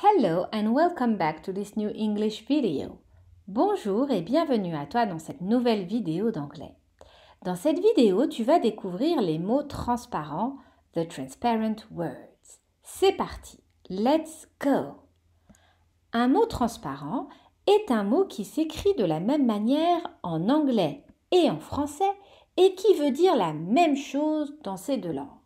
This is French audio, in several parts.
Hello and welcome back to this new English video. Bonjour et bienvenue à toi dans cette nouvelle vidéo d'anglais. Dans cette vidéo, tu vas découvrir les mots transparents, the transparent words. C'est parti, let's go. Un mot transparent est un mot qui s'écrit de la même manière en anglais et en français et qui veut dire la même chose dans ces deux langues.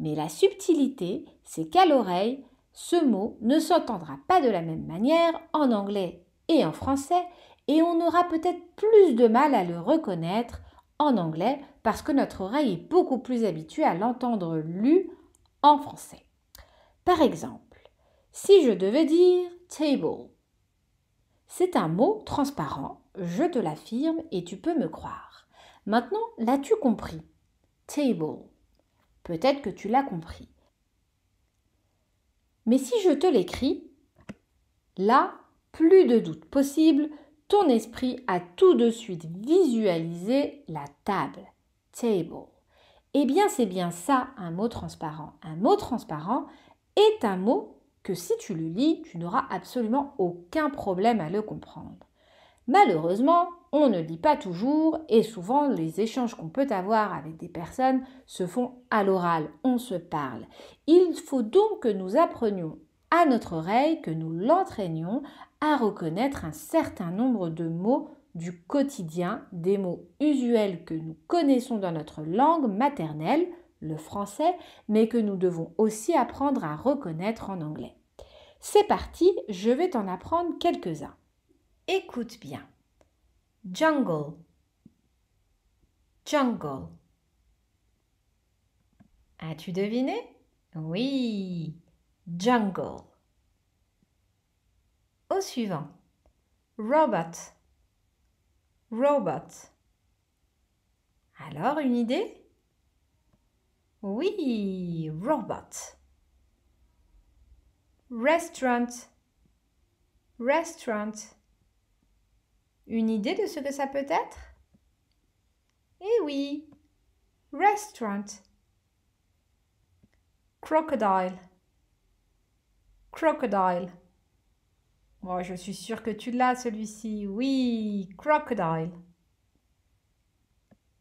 Mais la subtilité, c'est qu'à l'oreille, ce mot ne s'entendra pas de la même manière en anglais et en français et on aura peut-être plus de mal à le reconnaître en anglais parce que notre oreille est beaucoup plus habituée à l'entendre lu en français. Par exemple, si je devais dire table, c'est un mot transparent, je te l'affirme et tu peux me croire. Maintenant, l'as-tu compris Table. Peut-être que tu l'as compris. Mais si je te l'écris, là, plus de doute possible, ton esprit a tout de suite visualisé la table, table. Eh bien, c'est bien ça un mot transparent. Un mot transparent est un mot que si tu le lis, tu n'auras absolument aucun problème à le comprendre. Malheureusement, on ne lit pas toujours et souvent les échanges qu'on peut avoir avec des personnes se font à l'oral, on se parle. Il faut donc que nous apprenions à notre oreille, que nous l'entraînions à reconnaître un certain nombre de mots du quotidien, des mots usuels que nous connaissons dans notre langue maternelle, le français, mais que nous devons aussi apprendre à reconnaître en anglais. C'est parti, je vais t'en apprendre quelques-uns. Écoute bien. Jungle. Jungle. As-tu deviné Oui. Jungle. Au suivant. Robot. Robot. Alors, une idée Oui, robot. Restaurant. Restaurant. Une idée de ce que ça peut être Eh oui, restaurant. Crocodile. Crocodile. Moi, oh, je suis sûre que tu l'as celui-ci. Oui, crocodile.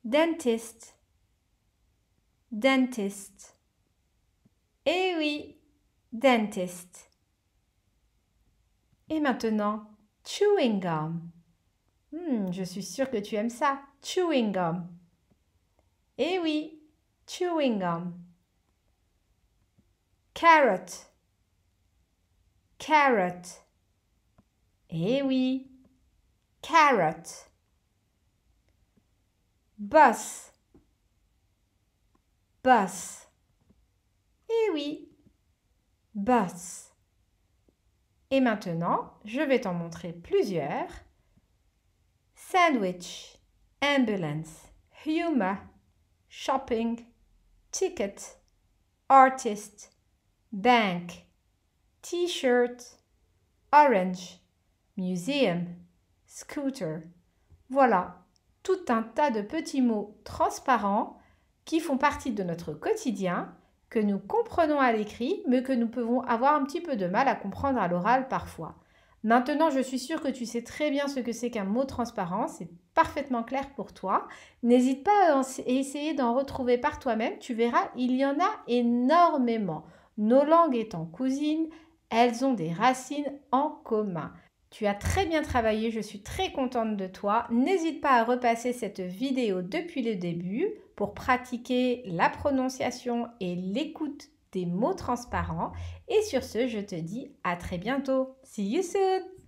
Dentist. Dentist. Eh oui, dentist. Et maintenant, chewing gum. Hmm, je suis sûre que tu aimes ça. Chewing gum. Eh oui, chewing gum. Carrot. Carrot. Eh oui, carrot. Bus. Bus. Eh oui, bus. Et maintenant, je vais t'en montrer plusieurs sandwich, ambulance, humor, shopping, ticket, artist, bank, t-shirt, orange, museum, scooter. Voilà, tout un tas de petits mots transparents qui font partie de notre quotidien, que nous comprenons à l'écrit, mais que nous pouvons avoir un petit peu de mal à comprendre à l'oral parfois. Maintenant, je suis sûre que tu sais très bien ce que c'est qu'un mot transparent, c'est parfaitement clair pour toi. N'hésite pas à essayer d'en retrouver par toi-même, tu verras, il y en a énormément. Nos langues étant cousines, elles ont des racines en commun. Tu as très bien travaillé, je suis très contente de toi. N'hésite pas à repasser cette vidéo depuis le début pour pratiquer la prononciation et l'écoute des mots transparents. Et sur ce, je te dis à très bientôt. See you soon